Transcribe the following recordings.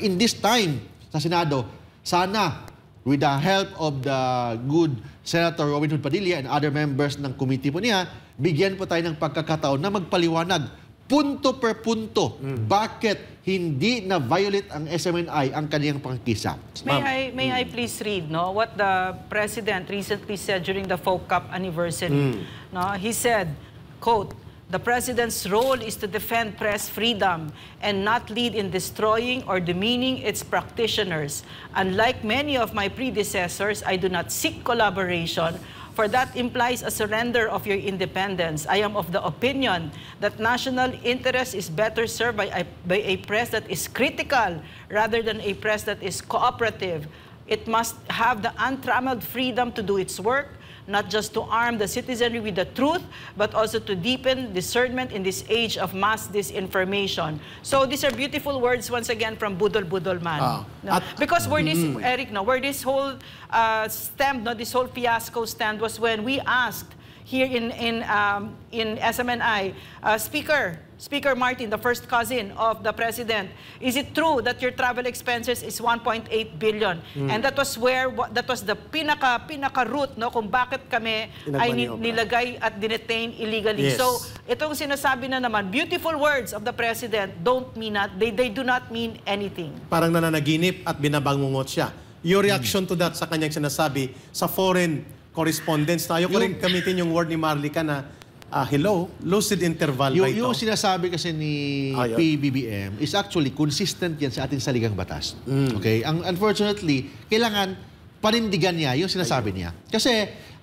in this time sa Senado, sana with the help of the good Senator Robin Hood Padilla and other members ng committee po niya, bigyan po tayo ng pagkakataon na magpaliwanag punto per punto mm. bakit hindi na violate ang SMNI ang kaniyang pangkisa. May I may mm. I please read no what the president recently said during the Folk Cup anniversary. Mm. No, he said, quote, The president's role is to defend press freedom and not lead in destroying or demeaning its practitioners. Unlike many of my predecessors, I do not seek collaboration for that implies a surrender of your independence. I am of the opinion that national interest is better served by a, by a press that is critical rather than a press that is cooperative. It must have the untrammeled freedom to do its work, not just to arm the citizenry with the truth, but also to deepen discernment in this age of mass disinformation. So these are beautiful words once again from Budol Budolman. Ah, no? at, because where this, mm Eric, no, where this whole uh, stand, no, this whole fiasco stand was when we asked here in, in, um, in SMNI. Uh, Speaker, Speaker Martin, the first cousin of the president, is it true that your travel expenses is 1.8 billion? Mm. And that was where that was the pinaka pinaka root no kung bakit kami ay nilagay at detained illegally. Yes. So, itong sinasabi na naman, beautiful words of the president don't mean not they they do not mean anything. Parang nananaginip at binabangungot siya. Your reaction mm. to that sa kanyang sinasabi sa foreign correspondence. Tayo ko rin gamitin yung word ni Marlica na uh, hello, lucid interval yung, ito? Yung sinasabi kasi ni Ayun. PBBM is actually consistent yan sa ating saligang batas. Mm. Okay? Ang, unfortunately, kailangan panindigan niya yung sinasabi Ayun. niya. Kasi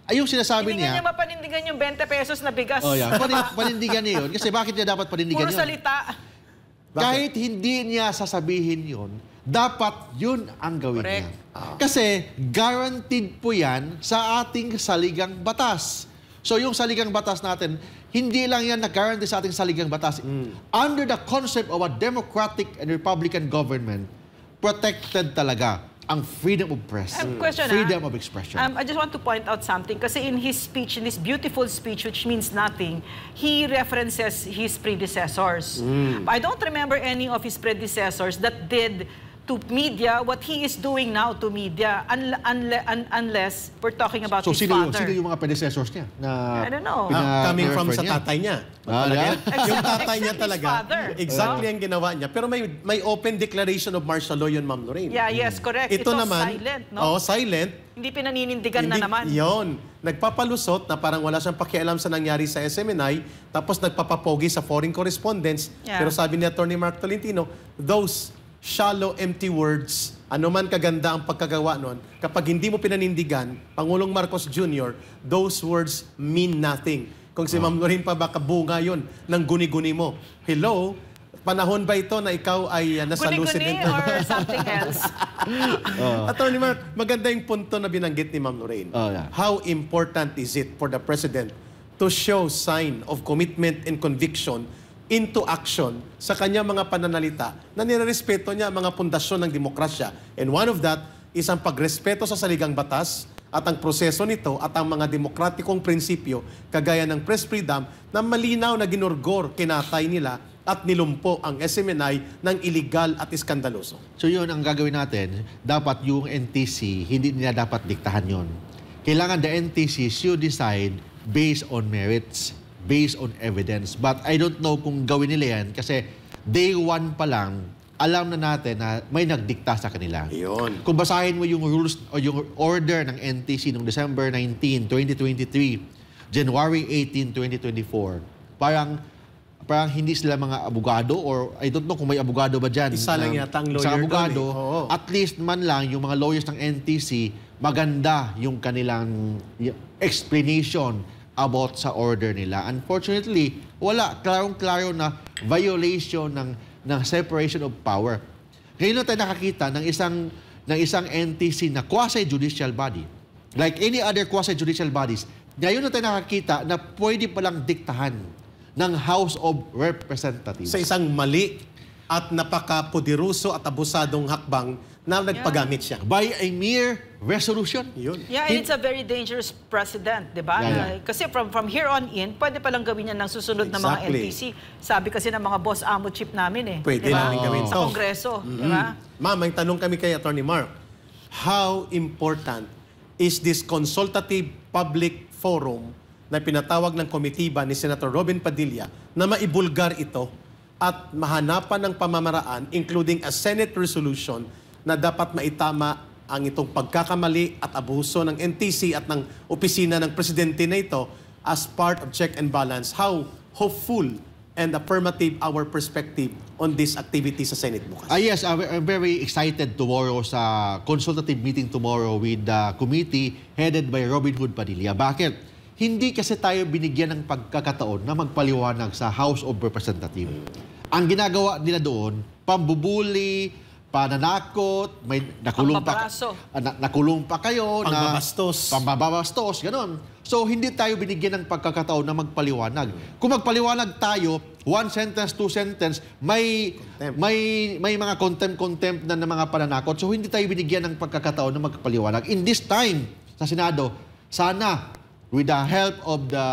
ay yung sinasabi Hindi niya... Hindi niya mapanindigan yung 20 pesos na bigas. Oh, yeah. Panin, panindigan niya yun. Kasi bakit niya dapat panindigan Puro yun? Puro salita. Bakit? Kahit hindi niya sasabihin yun, dapat yun ang gawin Correct. niya. Oh. Kasi guaranteed po yan sa ating saligang batas. So yung saligang batas natin, hindi lang yan nag-guarantee sa ating saligang batas. Mm. Under the concept of a democratic and republican government, protected talaga ang freedom of press. Um, question, freedom ah, of expression. Um, I just want to point out something. Kasi in his speech, in this beautiful speech, which means nothing, he references his predecessors. Mm. I don't remember any of his predecessors that did to media what he is doing now to media unless we're talking about his sino father. So sino yung mga predecessors niya? Na, I don't know. Ah, coming from sa tatay niya. Ah, yeah? yung tatay niya talaga. Exactly ang ginawa niya. Pero may may open declaration of martial law yun, Ma'am Lorraine. Yeah, yes, correct. Ito, naman, silent, no? Oh, silent. Hindi pinaninindigan na naman. Yun. Nagpapalusot na parang wala siyang pakialam sa nangyari sa SMNI, tapos nagpapapogi sa foreign correspondence. Pero sabi ni Attorney Mark Tolentino, those shallow, empty words, Ano man kaganda ang pagkagawa nun, kapag hindi mo pinanindigan, Pangulong Marcos Jr., those words mean nothing. Kung si ah. Ma'am Lorin pa baka bunga yon ng guni-guni mo. Hello? Panahon ba ito na ikaw ay uh, nasa guni Lucid? Guni-guni or something else? oh. At ni Mark, maganda yung punto na binanggit ni Ma'am Lorraine. Oh, yeah. How important is it for the President to show sign of commitment and conviction into action sa kanyang mga pananalita na nirerespeto niya ang mga pundasyon ng demokrasya. And one of that is ang pagrespeto sa saligang batas at ang proseso nito at ang mga demokratikong prinsipyo kagaya ng press freedom na malinaw na ginorgor kinatay nila at nilumpo ang SMNI ng iligal at iskandaloso. So yun ang gagawin natin. Dapat yung NTC, hindi nila dapat diktahan yun. Kailangan the NTC should decide based on merits based on evidence. But I don't know kung gawin nila yan kasi day one pa lang, alam na natin na may nagdikta sa kanila. Yun. Kung basahin mo yung rules o yung order ng NTC noong December 19, 2023, January 18, 2024, parang parang hindi sila mga abogado or I don't know kung may abogado ba dyan. Isa lang um, yata ang lawyer abogado, doon, eh. At least man lang yung mga lawyers ng NTC, maganda yung kanilang explanation about sa order nila. Unfortunately, wala. Klarong-klaro na violation ng, ng separation of power. Ngayon na tayo nakakita ng isang, ng isang NTC na quasi-judicial body. Like any other quasi-judicial bodies, ngayon na tayo nakakita na pwede palang diktahan ng House of Representatives. Sa isang mali at napakapoderoso at abusadong hakbang na nagpagamit siya. By a mere resolution. Yun. Yeah, and it's a very dangerous precedent, di ba? Yeah, yeah. Kasi from from here on in, pwede palang gawin yan ng susunod exactly. na mga NTC. Sabi kasi ng mga boss amo chip namin eh. Pwede diba? namin gawin. Sa Kongreso, mm -hmm. di mm-hmm. ba? Ma'am, may tanong kami kay Attorney Mark. How important is this consultative public forum na pinatawag ng komitiba ni Senator Robin Padilla na maibulgar ito at mahanapan ng pamamaraan including a Senate resolution na dapat maitama ang itong pagkakamali at abuso ng NTC at ng opisina ng presidente na ito as part of check and balance. How hopeful and affirmative our perspective on this activity sa Senate bukas. Uh, yes, uh, we're very excited tomorrow sa consultative meeting tomorrow with the committee headed by Robin Hood Padilla. Bakit? Hindi kasi tayo binigyan ng pagkakataon na magpaliwanag sa House of Representatives. Ang ginagawa nila doon, pambubuli, pananakot, may nakulong pa, ah, na, nakulong pa kayo. Pambabastos. Na, pambabastos, ganun. So, hindi tayo binigyan ng pagkakataon na magpaliwanag. Kung magpaliwanag tayo, one sentence, two sentence, may contempt. may may mga contempt-contempt na ng mga pananakot. So, hindi tayo binigyan ng pagkakataon na magpaliwanag. In this time, sa Senado, sana with the help of the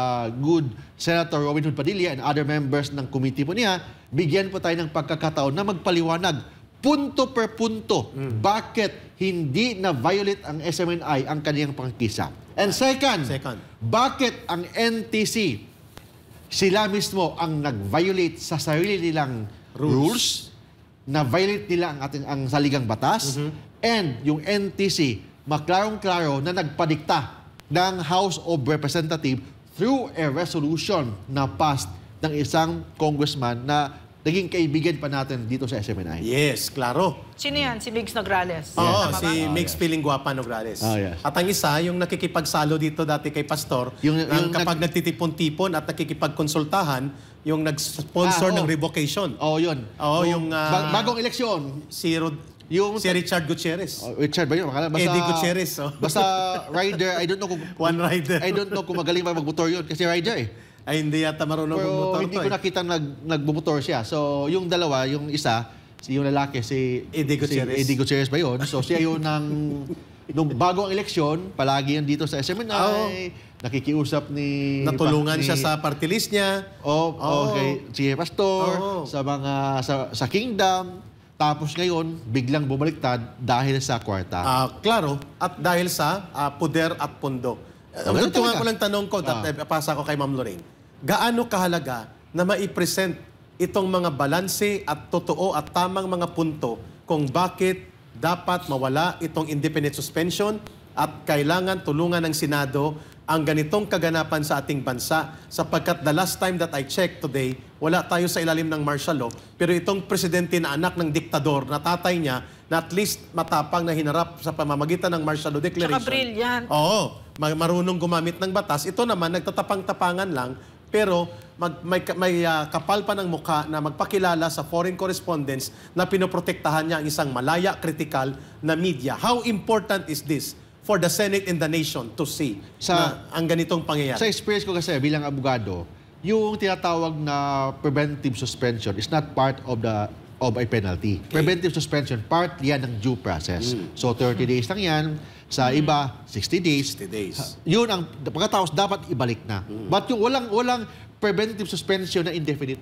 good Senator Robin Hood Padilla and other members ng committee po niya, bigyan po tayo ng pagkakataon na magpaliwanag punto per punto mm. bakit hindi na-violate ang SMNI ang kaniyang pangkisa. And second, second, bakit ang NTC sila mismo ang nag-violate sa sarili nilang rules, rules na-violate nila ang ating ang saligang batas mm-hmm. and yung NTC maklarong-klaro na nagpadikta ng House of Representatives through a resolution na passed ng isang congressman na naging kaibigan pa natin dito sa SMNI. Yes, claro. Sino yan? Si Migs Nograles? Oo, Tama ba? si Mix Piling Guapa Nograles. Oh, yes. At ang isa, yung nakikipagsalo dito dati kay Pastor, Yung- yung, yung kapag nagtitipon-tipon at nakikipagkonsultahan, yung nag-sponsor Ah, oo. ng revocation. Oo, yun. Oo, yung, ah, ba- bagong eleksyon, Si, Rod- Yung- si Richard Gutierrez. Oh, Richard ba yun? Akala, basta, Eddie Gutierrez, oh. basta rider, I don't know kung... One rider. I don't know kung magaling ba magmotor yun. Kasi rider eh. Ay, hindi yata marunong Pero, bumotor hindi to. Hindi ko eh. nakita nag, nagbumotor siya. So, yung dalawa, yung isa, si yung lalaki, si... Eddie Gutierrez. Si Eddie Gutierrez ba yun? So, siya yun ng... nung bago ang eleksyon, palagi yan dito sa SMNI, oh. nakikiusap ni... Natulungan ni, siya sa party list niya. Oh, oh. okay. Si Pastor, oh. sa mga... Sa, sa Kingdom. Tapos ngayon, biglang bumaliktad dahil sa kwarta. Uh, klaro, at dahil sa uh, ah, puder at pondo. Okay, nga ko lang tanong ko, uh, pasa ko kay Ma'am Lorraine gaano kahalaga na maipresent itong mga balanse at totoo at tamang mga punto kung bakit dapat mawala itong indefinite suspension at kailangan tulungan ng Senado ang ganitong kaganapan sa ating bansa sapagkat the last time that I checked today, wala tayo sa ilalim ng martial law pero itong presidente na anak ng diktador na tatay niya na at least matapang na hinarap sa pamamagitan ng martial law declaration. Saka brilliant. Oo, marunong gumamit ng batas. Ito naman, nagtatapang-tapangan lang pero mag, may, may uh, kapal pa ng mukha na magpakilala sa foreign correspondence na pinoprotektahan niya ang isang malaya, critical na media. How important is this for the Senate and the nation to see sa, na ang ganitong pangyayari? Sa experience ko kasi bilang abogado, yung tinatawag na preventive suspension is not part of the of a penalty. Preventive suspension, part yan ng due process. Hmm. So 30 days lang yan. Sa hmm. iba, 60 days. 60 days. Yun ang taos dapat ibalik na. Hmm. But yung walang walang preventive suspension na indefinite.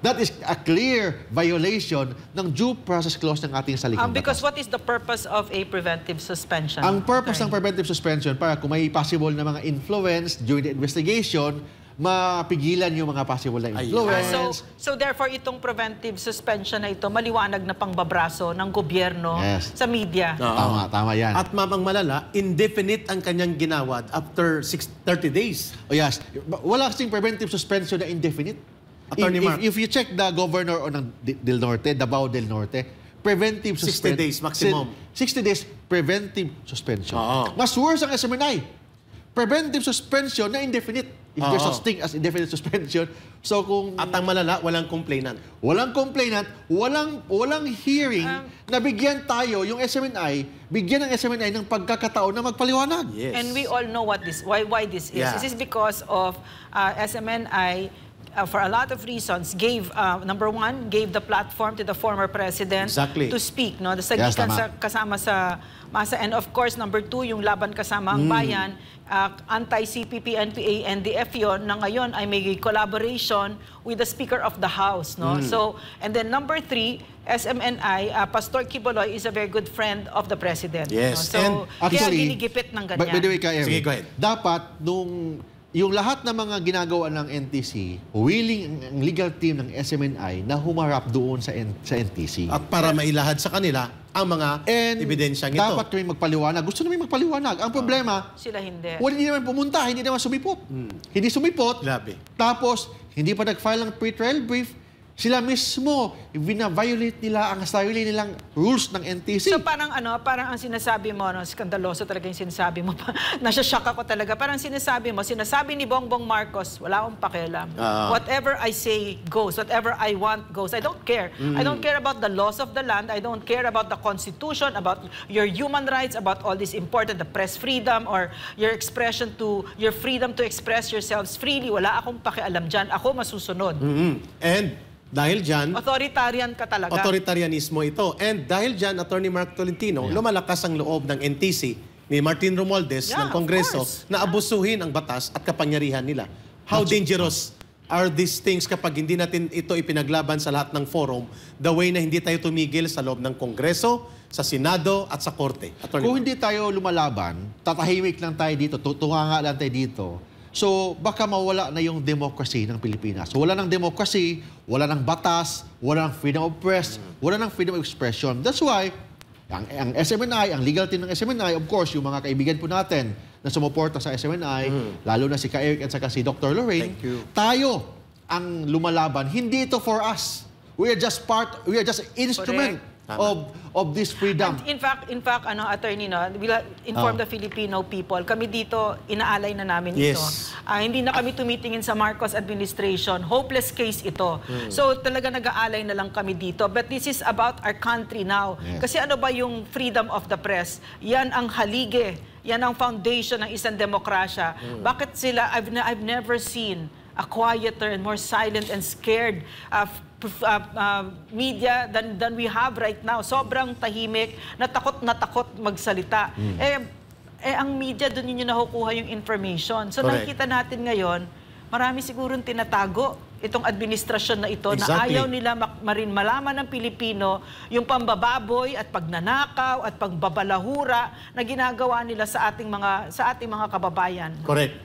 That is a clear violation ng due process clause ng ating saligang um, Because what is the purpose of a preventive suspension? Ang purpose Sorry. ng preventive suspension para kung may possible na mga influence during the investigation, mapigilan yung mga possible na influence. Uh, so, so therefore, itong preventive suspension na ito, maliwanag na pangbabraso ng gobyerno yes. sa media. Uh, tama, tama yan. At mamang malala, indefinite ang kanyang ginawa after 6, 30 days. Oh yes. Wala kasing preventive suspension na indefinite. Attorney if, Mark. If, if you check the governor o ng Del Norte, Davao Del Norte, preventive suspension. 60 days maximum. 60 days preventive suspension. Oo. Mas worse ang SMNI. Preventive suspension na indefinite. If there's such thing as indefinite suspension, so kung... At ang malala, walang complainant. Walang complainant, walang, walang hearing um, na bigyan tayo, yung SMNI, bigyan ng SMNI ng pagkakataon na magpaliwanag. Yes. And we all know what this, why, why this is. Yeah. This is because of uh, SMNI uh, for a lot of reasons, gave, uh, number one, gave the platform to the former president exactly. to speak. No? the yes, sa, kasama sa masa. And of course, number two, yung laban kasama ang mm. bayan, uh, ah, anti-CPP, NPA, NDF yon na ngayon ay may collaboration with the Speaker of the House. no mm. So, and then number three, SMNI, uh, ah, Pastor Kiboloy is a very good friend of the President. Yes. No? So, and actually, kaya ginigipit ng ganyan. By, the way, Kaya, Sige, go ahead. dapat nung yung lahat ng mga ginagawa ng NTC, willing ang legal team ng SMNI na humarap doon sa, N sa NTC. At para mailahad sa kanila, ang mga And ebidensyang ito. Dapat kami magpaliwanag. Gusto namin magpaliwanag. Ang ah. problema, Sila hindi. wala hindi naman pumunta, hindi naman sumipot. Hmm. Hindi sumipot. Grabe. Tapos, hindi pa nag-file ng pre-trial brief, sila mismo, vina-violate nila ang sarili nilang rules ng NTC. So parang ano, parang ang sinasabi mo, no, skandaloso talaga yung sinasabi mo. Nasya-shock ako talaga. Parang sinasabi mo, sinasabi ni Bongbong Marcos, wala akong pakialam. Uh, whatever I say goes. Whatever I want goes. I don't care. Mm. I don't care about the laws of the land. I don't care about the constitution, about your human rights, about all this important, the press freedom or your expression to, your freedom to express yourselves freely. Wala akong pakialam dyan. Ako masusunod. Mm -hmm. And dahil dyan... Authoritarian ka talaga. Authoritarianismo ito. And dahil dyan, Attorney Mark Tolentino, yeah. lumalakas ang loob ng NTC ni Martin Romualdez yeah, ng Kongreso na abusuhin ang batas at kapangyarihan nila. How dangerous are these things kapag hindi natin ito ipinaglaban sa lahat ng forum, the way na hindi tayo tumigil sa loob ng Kongreso, sa Senado, at sa Korte? Attorney Kung Mark. hindi tayo lumalaban, tatahimik lang tayo dito, tutunga nga lang tayo dito, So baka mawala na yung democracy ng Pilipinas. So, wala ng democracy, wala ng batas, wala ng freedom of press, wala ng freedom of expression. That's why ang, ang SMNI, ang legal team ng SMNI, of course, yung mga kaibigan po natin na sumuporta sa SMNI, mm. lalo na si Ka Eric at saka si Dr. Lorraine, tayo ang lumalaban. Hindi ito for us. We are just part, we are just instrument Correct of of this freedom. And in fact, in fact, ano attorney no, we inform oh. the Filipino people. Kami dito inaalay na namin yes. ito. Uh, hindi na kami tumitingin sa Marcos administration. Hopeless case ito. Hmm. So talaga nag-aalay na lang kami dito. But this is about our country now. Yeah. Kasi ano ba yung freedom of the press? Yan ang halige. Yan ang foundation ng isang demokrasya. Hmm. Bakit sila I've I've never seen a quieter and more silent and scared uh, uh, uh, media than, than we have right now. Sobrang tahimik, natakot na takot magsalita. Mm. Eh, eh, ang media, doon yun yung nakukuha yung information. So Correct. nakikita natin ngayon, marami sigurong tinatago itong administrasyon na ito exactly. na ayaw nila marin malaman ng Pilipino yung pambababoy at pagnanakaw at pagbabalahura na ginagawa nila sa ating mga sa ating mga kababayan. Correct.